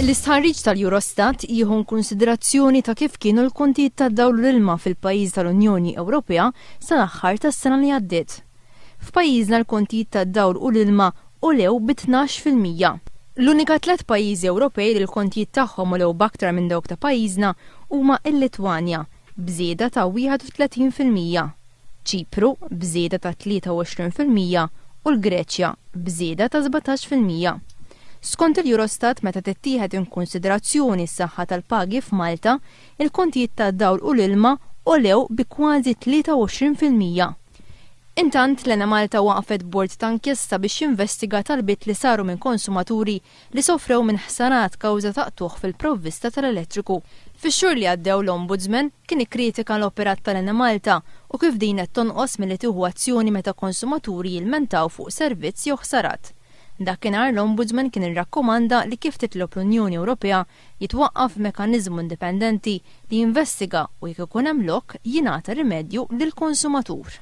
L-istħarriġ tal-Eurostat jihon konsiderazzjoni ta' kif kienu l konti ta' dawl l-ilma fil-pajjiż tal-Unjoni Ewropea sa aħħar tas-sena li għaddiet. F'pajjiżna l konti ta' dawl u l-ilma ulew fil 12%. L-unika tlet pajjiżi Ewropej li l-kontijiet tagħhom lew baktar minn dawk ta' pajjiżna huma l-Litwanja bżieda ta' 31%, Ċipru bżieda ta' 23% u l-Greċja bżieda ta' 17%. Skont il-Eurostat meta tittieħed inkonsiderazzjoni s-saħħa tal-pagi f'Malta, il-kontijiet ta' dawl u l-ilma olew bi kważi 23%. Intant l-ena Malta waqfet bord ta' inkjesta biex jinvestiga talbit li saru minn konsumaturi li sofrew minn ħsanat kawża taqtuħ fil-provvista tal-elettriku. Fix-xhur li għaddew l-Ombudsman kien ikkritika l-operat tal-ena Malta u kif din qed tonqos milli tieħu azzjoni meta konsumaturi jilmentaw fuq servizz u ħsarat. Dakinhar l-Ombudsman kien irrakkomanda li kif titlob l-Unjoni Ewropea jitwaqqaf mekanizmu indipendenti li jinvestiga u jekk ikun hemm lok jingħata rimedju lill-konsumatur.